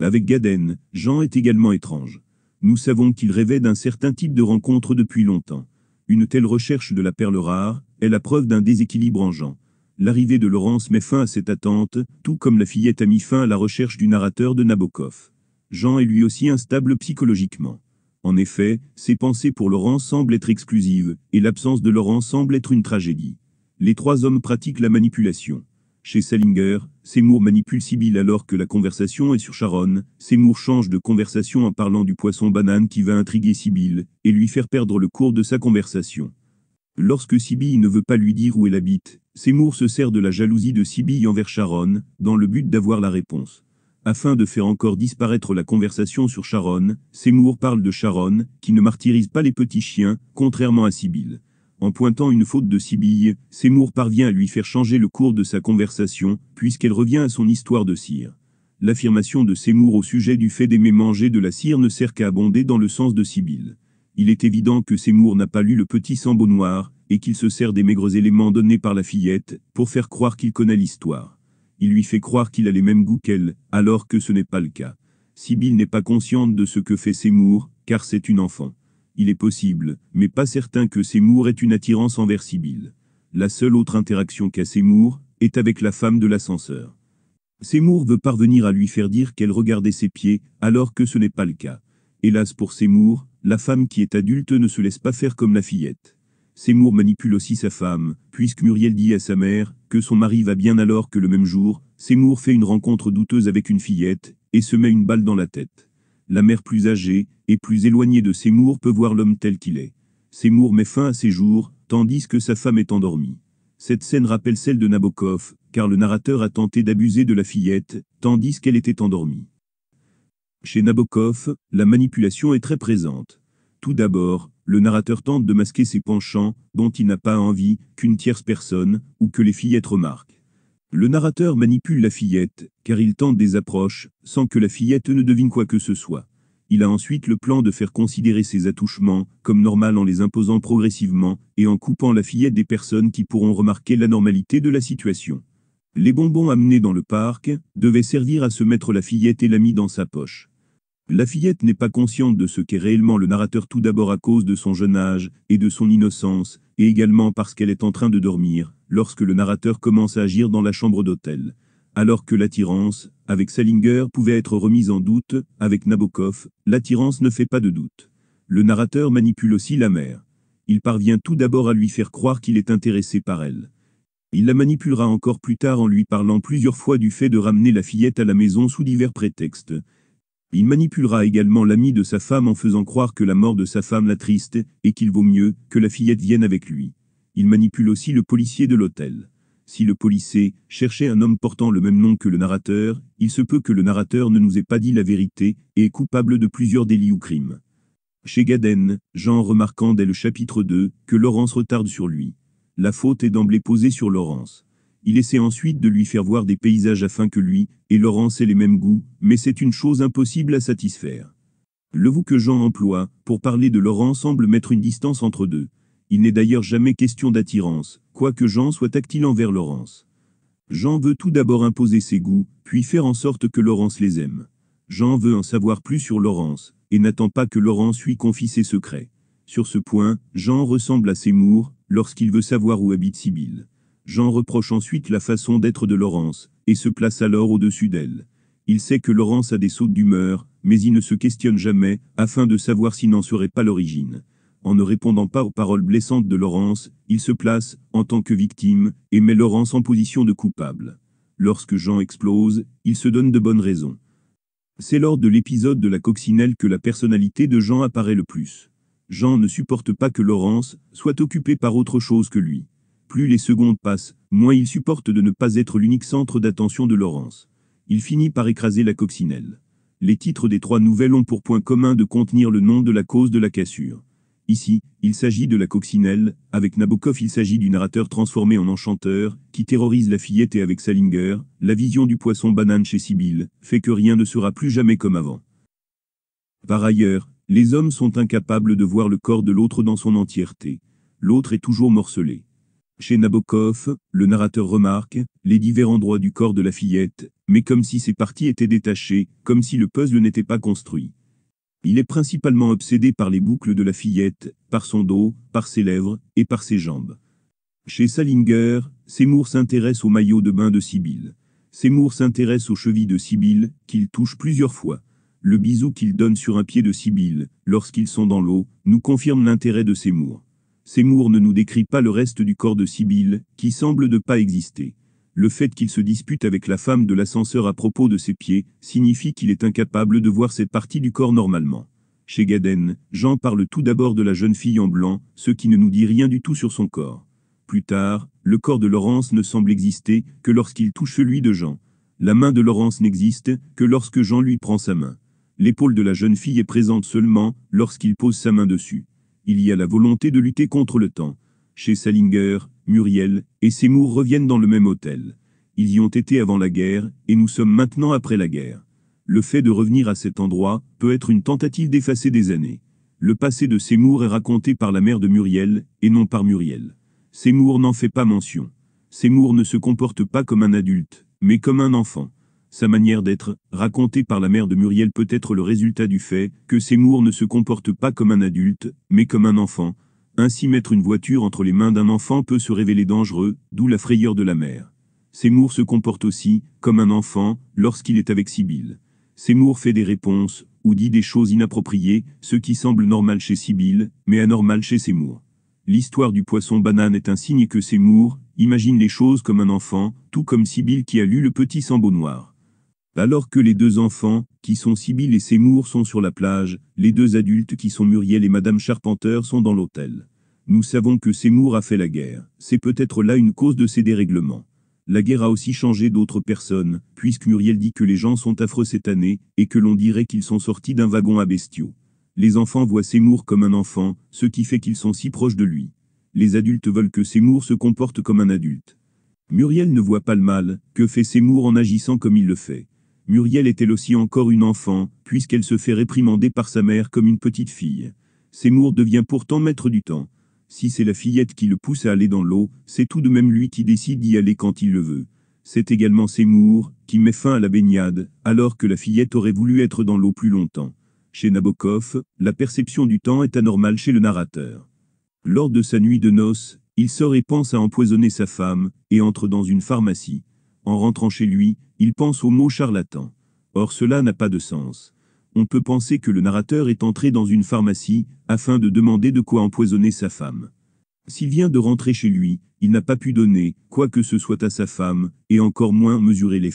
Avec Gaden, Jean est également étrange. Nous savons qu'il rêvait d'un certain type de rencontre depuis longtemps. Une telle recherche de la perle rare est la preuve d'un déséquilibre en Jean. L'arrivée de Laurence met fin à cette attente, tout comme la fillette a mis fin à la recherche du narrateur de Nabokov. Jean est lui aussi instable psychologiquement. En effet, ses pensées pour Laurent semblent être exclusives, et l'absence de Laurent semble être une tragédie. Les trois hommes pratiquent la manipulation. Chez Salinger, Seymour manipule Sibyl alors que la conversation est sur Sharon, Seymour change de conversation en parlant du poisson banane qui va intriguer Sibyl, et lui faire perdre le cours de sa conversation. Lorsque Sibyl ne veut pas lui dire où elle habite, Seymour se sert de la jalousie de Sibyl envers Sharon, dans le but d'avoir la réponse. Afin de faire encore disparaître la conversation sur Sharon, Seymour parle de Sharon, qui ne martyrise pas les petits chiens, contrairement à Sibyl. En pointant une faute de Sibylle, Seymour parvient à lui faire changer le cours de sa conversation, puisqu'elle revient à son histoire de cire. L'affirmation de Seymour au sujet du fait d'aimer manger de la cire ne sert qu'à abonder dans le sens de Sibylle. Il est évident que Seymour n'a pas lu le petit sambo noir, et qu'il se sert des maigres éléments donnés par la fillette, pour faire croire qu'il connaît l'histoire il lui fait croire qu'il a les mêmes goûts qu'elle, alors que ce n'est pas le cas. Sibyl n'est pas consciente de ce que fait Seymour, car c'est une enfant. Il est possible, mais pas certain que Seymour ait une attirance envers Sibyl. La seule autre interaction qu'a Seymour est avec la femme de l'ascenseur. Seymour veut parvenir à lui faire dire qu'elle regardait ses pieds, alors que ce n'est pas le cas. Hélas pour Seymour, la femme qui est adulte ne se laisse pas faire comme la fillette. Seymour manipule aussi sa femme, puisque Muriel dit à sa mère que son mari va bien alors que le même jour, Seymour fait une rencontre douteuse avec une fillette et se met une balle dans la tête. La mère plus âgée et plus éloignée de Seymour peut voir l'homme tel qu'il est. Seymour met fin à ses jours, tandis que sa femme est endormie. Cette scène rappelle celle de Nabokov, car le narrateur a tenté d'abuser de la fillette, tandis qu'elle était endormie. Chez Nabokov, la manipulation est très présente. Tout d'abord, le narrateur tente de masquer ses penchants, dont il n'a pas envie qu'une tierce personne ou que les fillettes remarquent. Le narrateur manipule la fillette, car il tente des approches, sans que la fillette ne devine quoi que ce soit. Il a ensuite le plan de faire considérer ses attouchements comme normal en les imposant progressivement et en coupant la fillette des personnes qui pourront remarquer la normalité de la situation. Les bonbons amenés dans le parc devaient servir à se mettre la fillette et l'ami dans sa poche. La fillette n'est pas consciente de ce qu'est réellement le narrateur tout d'abord à cause de son jeune âge et de son innocence, et également parce qu'elle est en train de dormir, lorsque le narrateur commence à agir dans la chambre d'hôtel. Alors que l'attirance, avec Salinger, pouvait être remise en doute, avec Nabokov, l'attirance ne fait pas de doute. Le narrateur manipule aussi la mère. Il parvient tout d'abord à lui faire croire qu'il est intéressé par elle. Il la manipulera encore plus tard en lui parlant plusieurs fois du fait de ramener la fillette à la maison sous divers prétextes. Il manipulera également l'ami de sa femme en faisant croire que la mort de sa femme l'attriste et qu'il vaut mieux que la fillette vienne avec lui. Il manipule aussi le policier de l'hôtel. Si le policier cherchait un homme portant le même nom que le narrateur, il se peut que le narrateur ne nous ait pas dit la vérité et est coupable de plusieurs délits ou crimes. Chez Gaden, Jean remarquant dès le chapitre 2 que Laurence retarde sur lui. La faute est d'emblée posée sur Laurence. Il essaie ensuite de lui faire voir des paysages afin que lui et Laurence aient les mêmes goûts, mais c'est une chose impossible à satisfaire. Le vous que Jean emploie pour parler de Laurence semble mettre une distance entre deux. Il n'est d'ailleurs jamais question d'attirance, quoique Jean soit tactile envers Laurence. Jean veut tout d'abord imposer ses goûts, puis faire en sorte que Laurence les aime. Jean veut en savoir plus sur Laurence, et n'attend pas que Laurence lui confie ses secrets. Sur ce point, Jean ressemble à Seymour, lorsqu'il veut savoir où habite Sibylle. Jean reproche ensuite la façon d'être de Laurence, et se place alors au-dessus d'elle. Il sait que Laurence a des sautes d'humeur, mais il ne se questionne jamais, afin de savoir s'il n'en serait pas l'origine. En ne répondant pas aux paroles blessantes de Laurence, il se place, en tant que victime, et met Laurence en position de coupable. Lorsque Jean explose, il se donne de bonnes raisons. C'est lors de l'épisode de la coccinelle que la personnalité de Jean apparaît le plus. Jean ne supporte pas que Laurence soit occupée par autre chose que lui. Plus les secondes passent, moins il supporte de ne pas être l'unique centre d'attention de Laurence. Il finit par écraser la coccinelle. Les titres des trois nouvelles ont pour point commun de contenir le nom de la cause de la cassure. Ici, il s'agit de la coccinelle, avec Nabokov il s'agit du narrateur transformé en enchanteur, qui terrorise la fillette et avec Salinger, la vision du poisson banane chez Sibyl, fait que rien ne sera plus jamais comme avant. Par ailleurs, les hommes sont incapables de voir le corps de l'autre dans son entièreté. L'autre est toujours morcelé. Chez Nabokov, le narrateur remarque les divers endroits du corps de la fillette, mais comme si ces parties étaient détachées, comme si le puzzle n'était pas construit. Il est principalement obsédé par les boucles de la fillette, par son dos, par ses lèvres et par ses jambes. Chez Salinger, Seymour s'intéresse au maillot de bain de Sibyl. Seymour s'intéresse aux chevilles de Sibyl, qu'il touche plusieurs fois. Le bisou qu'il donne sur un pied de Sibyl, lorsqu'ils sont dans l'eau, nous confirme l'intérêt de Seymour. Seymour ne nous décrit pas le reste du corps de Sibylle, qui semble ne pas exister. Le fait qu'il se dispute avec la femme de l'ascenseur à propos de ses pieds, signifie qu'il est incapable de voir cette partie du corps normalement. Chez Gaden, Jean parle tout d'abord de la jeune fille en blanc, ce qui ne nous dit rien du tout sur son corps. Plus tard, le corps de Laurence ne semble exister que lorsqu'il touche celui de Jean. La main de Laurence n'existe que lorsque Jean lui prend sa main. L'épaule de la jeune fille est présente seulement lorsqu'il pose sa main dessus il y a la volonté de lutter contre le temps. Chez Salinger, Muriel et Seymour reviennent dans le même hôtel. Ils y ont été avant la guerre, et nous sommes maintenant après la guerre. Le fait de revenir à cet endroit peut être une tentative d'effacer des années. Le passé de Seymour est raconté par la mère de Muriel, et non par Muriel. Seymour n'en fait pas mention. Seymour ne se comporte pas comme un adulte, mais comme un enfant. Sa manière d'être, racontée par la mère de Muriel peut être le résultat du fait que Seymour ne se comporte pas comme un adulte, mais comme un enfant. Ainsi mettre une voiture entre les mains d'un enfant peut se révéler dangereux, d'où la frayeur de la mère. Seymour se comporte aussi, comme un enfant, lorsqu'il est avec Sibyl. Seymour fait des réponses, ou dit des choses inappropriées, ce qui semble normal chez Sibyl, mais anormal chez Seymour. L'histoire du poisson banane est un signe que Seymour imagine les choses comme un enfant, tout comme Sibyl qui a lu Le Petit beau Noir. Alors que les deux enfants, qui sont Sibyl et Seymour, sont sur la plage, les deux adultes qui sont Muriel et Madame Charpenteur sont dans l'hôtel. Nous savons que Seymour a fait la guerre, c'est peut-être là une cause de ces dérèglements. La guerre a aussi changé d'autres personnes, puisque Muriel dit que les gens sont affreux cette année, et que l'on dirait qu'ils sont sortis d'un wagon à bestiaux. Les enfants voient Seymour comme un enfant, ce qui fait qu'ils sont si proches de lui. Les adultes veulent que Seymour se comporte comme un adulte. Muriel ne voit pas le mal que fait Seymour en agissant comme il le fait. Muriel est elle aussi encore une enfant, puisqu'elle se fait réprimander par sa mère comme une petite fille. Seymour devient pourtant maître du temps. Si c'est la fillette qui le pousse à aller dans l'eau, c'est tout de même lui qui décide d'y aller quand il le veut. C'est également Seymour qui met fin à la baignade, alors que la fillette aurait voulu être dans l'eau plus longtemps. Chez Nabokov, la perception du temps est anormale chez le narrateur. Lors de sa nuit de noces, il sort et pense à empoisonner sa femme, et entre dans une pharmacie. En rentrant chez lui, il pense au mot charlatan. Or cela n'a pas de sens. On peut penser que le narrateur est entré dans une pharmacie, afin de demander de quoi empoisonner sa femme. S'il vient de rentrer chez lui, il n'a pas pu donner quoi que ce soit à sa femme, et encore moins mesurer les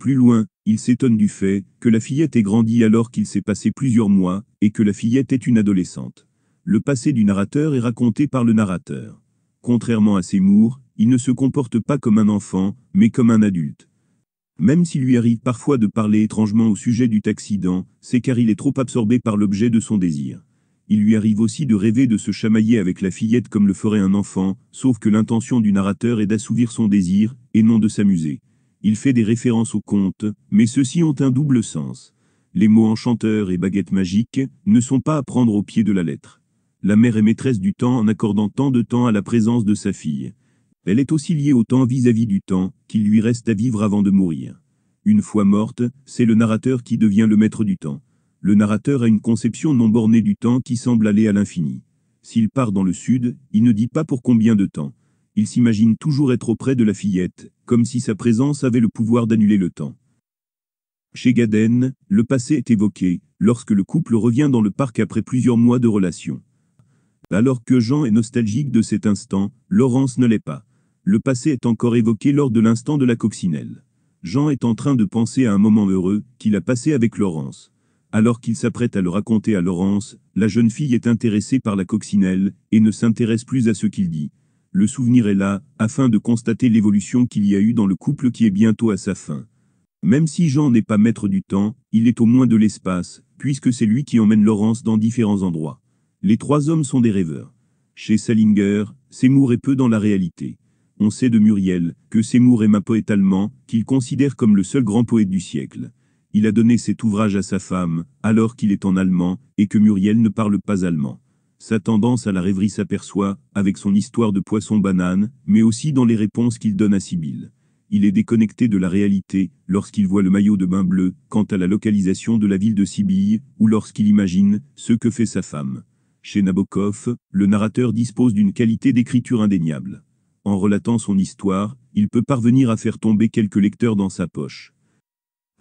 Plus loin, il s'étonne du fait que la fillette ait grandi alors qu'il s'est passé plusieurs mois, et que la fillette est une adolescente. Le passé du narrateur est raconté par le narrateur. Contrairement à Seymour, il ne se comporte pas comme un enfant, mais comme un adulte. Même s'il lui arrive parfois de parler étrangement au sujet du accident, c'est car il est trop absorbé par l'objet de son désir. Il lui arrive aussi de rêver de se chamailler avec la fillette comme le ferait un enfant, sauf que l'intention du narrateur est d'assouvir son désir, et non de s'amuser. Il fait des références aux contes, mais ceux-ci ont un double sens. Les mots enchanteur et baguette magique ne sont pas à prendre au pied de la lettre. La mère est maîtresse du temps en accordant tant de temps à la présence de sa fille. Elle est aussi liée au temps vis-à-vis du temps qu'il lui reste à vivre avant de mourir. Une fois morte, c'est le narrateur qui devient le maître du temps. Le narrateur a une conception non bornée du temps qui semble aller à l'infini. S'il part dans le sud, il ne dit pas pour combien de temps. Il s'imagine toujours être auprès de la fillette, comme si sa présence avait le pouvoir d'annuler le temps. Chez Gaden, le passé est évoqué, lorsque le couple revient dans le parc après plusieurs mois de relation. Alors que Jean est nostalgique de cet instant, Laurence ne l'est pas. Le passé est encore évoqué lors de l'instant de la coccinelle. Jean est en train de penser à un moment heureux qu'il a passé avec Laurence. Alors qu'il s'apprête à le raconter à Laurence, la jeune fille est intéressée par la coccinelle et ne s'intéresse plus à ce qu'il dit. Le souvenir est là, afin de constater l'évolution qu'il y a eu dans le couple qui est bientôt à sa fin. Même si Jean n'est pas maître du temps, il est au moins de l'espace, puisque c'est lui qui emmène Laurence dans différents endroits. Les trois hommes sont des rêveurs. Chez Salinger, Seymour est peu dans la réalité on sait de Muriel que Seymour est un poète allemand qu'il considère comme le seul grand poète du siècle. Il a donné cet ouvrage à sa femme, alors qu'il est en allemand, et que Muriel ne parle pas allemand. Sa tendance à la rêverie s'aperçoit, avec son histoire de poisson-banane, mais aussi dans les réponses qu'il donne à Sibylle. Il est déconnecté de la réalité, lorsqu'il voit le maillot de bain bleu, quant à la localisation de la ville de Sibylle, ou lorsqu'il imagine ce que fait sa femme. Chez Nabokov, le narrateur dispose d'une qualité d'écriture indéniable en relatant son histoire, il peut parvenir à faire tomber quelques lecteurs dans sa poche.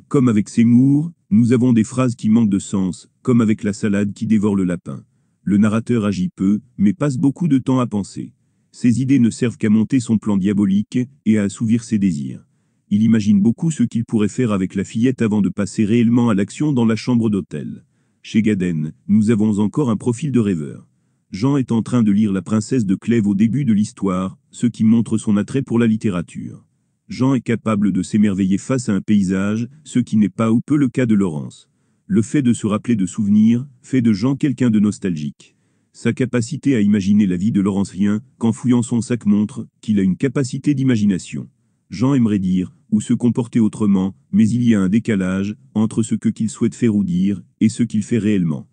Comme avec Seymour, nous avons des phrases qui manquent de sens, comme avec la salade qui dévore le lapin. Le narrateur agit peu, mais passe beaucoup de temps à penser. Ses idées ne servent qu'à monter son plan diabolique et à assouvir ses désirs. Il imagine beaucoup ce qu'il pourrait faire avec la fillette avant de passer réellement à l'action dans la chambre d'hôtel. Chez Gaden, nous avons encore un profil de rêveur. Jean est en train de lire La princesse de Clèves au début de l'histoire, ce qui montre son attrait pour la littérature. Jean est capable de s'émerveiller face à un paysage, ce qui n'est pas ou peu le cas de Laurence. Le fait de se rappeler de souvenirs fait de Jean quelqu'un de nostalgique. Sa capacité à imaginer la vie de Laurence rien qu'en fouillant son sac montre qu'il a une capacité d'imagination. Jean aimerait dire, ou se comporter autrement, mais il y a un décalage entre ce que qu'il souhaite faire ou dire et ce qu'il fait réellement.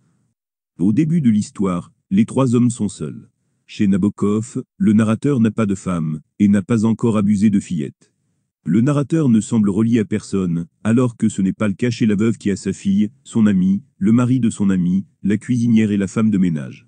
Au début de l'histoire, les trois hommes sont seuls. Chez Nabokov, le narrateur n'a pas de femme, et n'a pas encore abusé de fillette. Le narrateur ne semble relié à personne, alors que ce n'est pas le cas chez la veuve qui a sa fille, son ami, le mari de son ami, la cuisinière et la femme de ménage.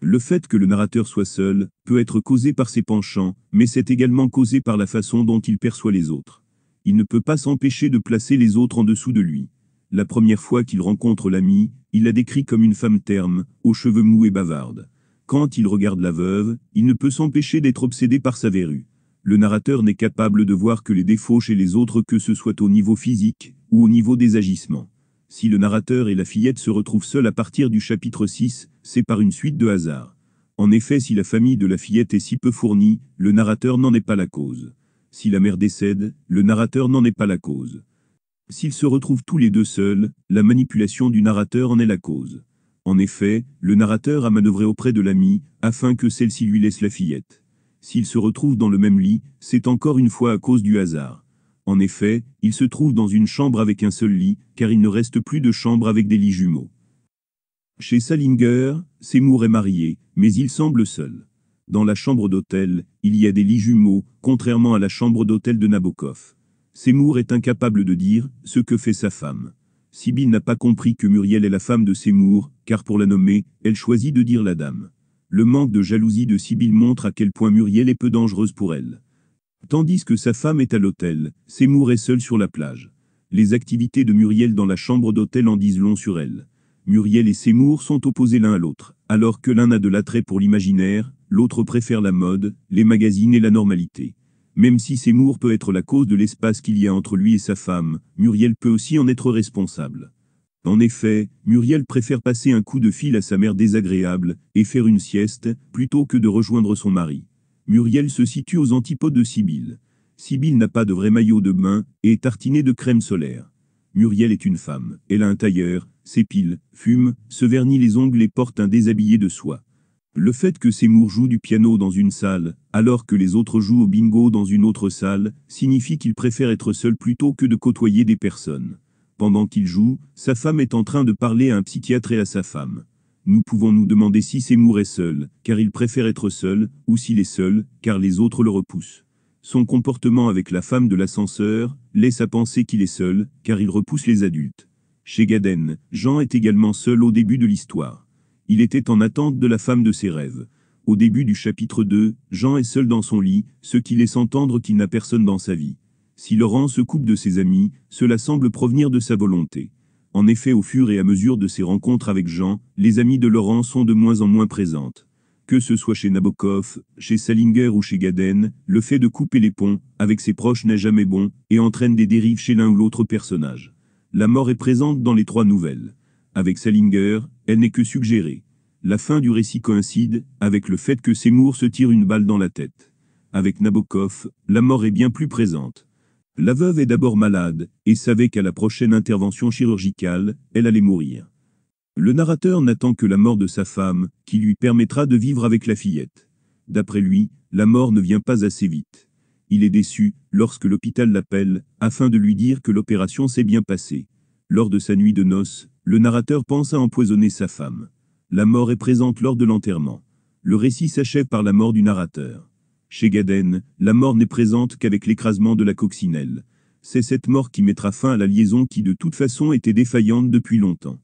Le fait que le narrateur soit seul peut être causé par ses penchants, mais c'est également causé par la façon dont il perçoit les autres. Il ne peut pas s'empêcher de placer les autres en dessous de lui. La première fois qu'il rencontre l'ami, il la décrit comme une femme terme, aux cheveux mous et bavarde. Quand il regarde la veuve, il ne peut s'empêcher d'être obsédé par sa verrue. Le narrateur n'est capable de voir que les défauts chez les autres que ce soit au niveau physique ou au niveau des agissements. Si le narrateur et la fillette se retrouvent seuls à partir du chapitre 6, c'est par une suite de hasards. En effet, si la famille de la fillette est si peu fournie, le narrateur n'en est pas la cause. Si la mère décède, le narrateur n'en est pas la cause. S'ils se retrouvent tous les deux seuls, la manipulation du narrateur en est la cause. En effet, le narrateur a manœuvré auprès de l'ami, afin que celle-ci lui laisse la fillette. S'ils se retrouvent dans le même lit, c'est encore une fois à cause du hasard. En effet, ils se trouvent dans une chambre avec un seul lit, car il ne reste plus de chambre avec des lits jumeaux. Chez Salinger, Seymour est marié, mais il semble seul. Dans la chambre d'hôtel, il y a des lits jumeaux, contrairement à la chambre d'hôtel de Nabokov. Seymour est incapable de dire ce que fait sa femme. Sibyl n'a pas compris que Muriel est la femme de Seymour, car pour la nommer, elle choisit de dire la dame. Le manque de jalousie de Sibyl montre à quel point Muriel est peu dangereuse pour elle. Tandis que sa femme est à l'hôtel, Seymour est seul sur la plage. Les activités de Muriel dans la chambre d'hôtel en disent long sur elle. Muriel et Seymour sont opposés l'un à l'autre, alors que l'un a de l'attrait pour l'imaginaire, l'autre préfère la mode, les magazines et la normalité. Même si Seymour peut être la cause de l'espace qu'il y a entre lui et sa femme, Muriel peut aussi en être responsable. En effet, Muriel préfère passer un coup de fil à sa mère désagréable, et faire une sieste, plutôt que de rejoindre son mari. Muriel se situe aux antipodes de Sibyl. Sibyl n'a pas de vrai maillot de bain, et est tartinée de crème solaire. Muriel est une femme, elle a un tailleur, s'épile, fume, se vernit les ongles et porte un déshabillé de soie. Le fait que Seymour joue du piano dans une salle, alors que les autres jouent au bingo dans une autre salle, signifie qu'il préfère être seul plutôt que de côtoyer des personnes. Pendant qu'il joue, sa femme est en train de parler à un psychiatre et à sa femme. Nous pouvons nous demander si Seymour est seul, car il préfère être seul, ou s'il est seul, car les autres le repoussent. Son comportement avec la femme de l'ascenseur laisse à penser qu'il est seul, car il repousse les adultes. Chez Gaden, Jean est également seul au début de l'histoire. Il était en attente de la femme de ses rêves. Au début du chapitre 2, Jean est seul dans son lit, ce qui laisse entendre qu'il n'a personne dans sa vie. Si Laurent se coupe de ses amis, cela semble provenir de sa volonté. En effet, au fur et à mesure de ses rencontres avec Jean, les amis de Laurent sont de moins en moins présentes. Que ce soit chez Nabokov, chez Salinger ou chez Gaden, le fait de couper les ponts avec ses proches n'est jamais bon et entraîne des dérives chez l'un ou l'autre personnage. La mort est présente dans les trois nouvelles. Avec Salinger, elle n'est que suggérée. La fin du récit coïncide avec le fait que Seymour se tire une balle dans la tête. Avec Nabokov, la mort est bien plus présente. La veuve est d'abord malade, et savait qu'à la prochaine intervention chirurgicale, elle allait mourir. Le narrateur n'attend que la mort de sa femme, qui lui permettra de vivre avec la fillette. D'après lui, la mort ne vient pas assez vite. Il est déçu, lorsque l'hôpital l'appelle, afin de lui dire que l'opération s'est bien passée. Lors de sa nuit de noces, le narrateur pense à empoisonner sa femme. La mort est présente lors de l'enterrement. Le récit s'achève par la mort du narrateur. Chez Gaden, la mort n'est présente qu'avec l'écrasement de la coccinelle. C'est cette mort qui mettra fin à la liaison qui de toute façon était défaillante depuis longtemps.